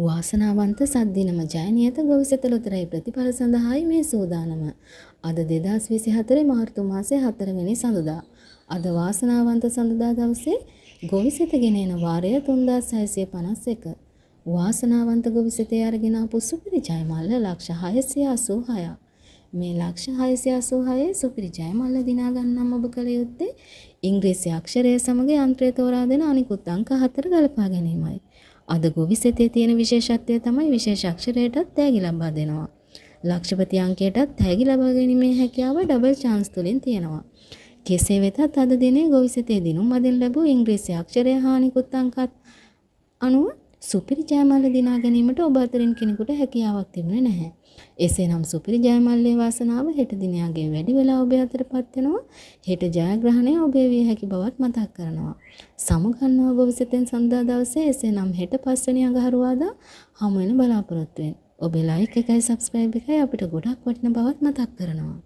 වාසනාවන්ත සද්දිනම ජයනියත ගෞසත ලොතරැයි ප්‍රතිඵල සඳහායි මේ සූදානම. අද දෙදස් විසි හතරේ මාර්තු මාසේ හතරවෙනි සඳුදා. අද වාසනාවන්ත සඳදා දවසේ ගොවිසත ගෙනෙන වාරය තුන්දා සැසිය පනස් එක. වාසනාවන්ත ගොවිසතේ අරගෙන පුස්සුපිරි ජයමල්ල ලක්ෂ හයසිය අසූහයා. මේ ලක්ෂ හයසිය අසූහයේ සුපිරි ජයමල්ල දිනාගන්නම් ඔබ කළ යුත්තේ ඉංග්‍රීසි අක්ෂරය සමඟ යන්ත්‍රය තෝරා දෙන අනිකුත් අංක හතර ගලපා ගැනීමයි. අද ගොවිසෙතේ තියෙන විශේෂත්වය තමයි විශේෂක්ෂරයටත් තෑගි ලබා දෙනවා. ලක්ෂපති අංකයටත් තෑගි ලබා ගැනීමේ හැකියාව ඩබල් චාන්ස් තුලින් තියෙනවා. කෙසේ වෙතත් අද දිනේ ගොවිසෙතේ දිනුම් මදින් ලැබූ ඉංග්‍රීසි අක්ෂරය හා නිකුත් අංකත් අනුව සුපිරි ජයමල්ල දිනා ගැනීමට ඔබ අතරින් කෙනෙකුට හැකියාවක් තිබුණේ නැහැ. එසේනම් සුපිරි ජයමල්ලේ වාසනාව හෙට දිනයාගේ වැඩි වෙලා ඔබ අතරපත් වෙනවා. හෙට ජයග්‍රහණය ඔබේ විය හැකි බවත් මතක් කරනවා. සමුගන්නවා ඔබ වෙතෙන් සඳහා දවසේ එසේනම් හෙට පස්වෙනි අඟහරුවාදා හමු වෙන බලාපොරොත්තු වෙන. ඔබේ ලයික් එකයි subscribe එකයි අපිට ගොඩක් වටින බවත් මතක් කරනවා.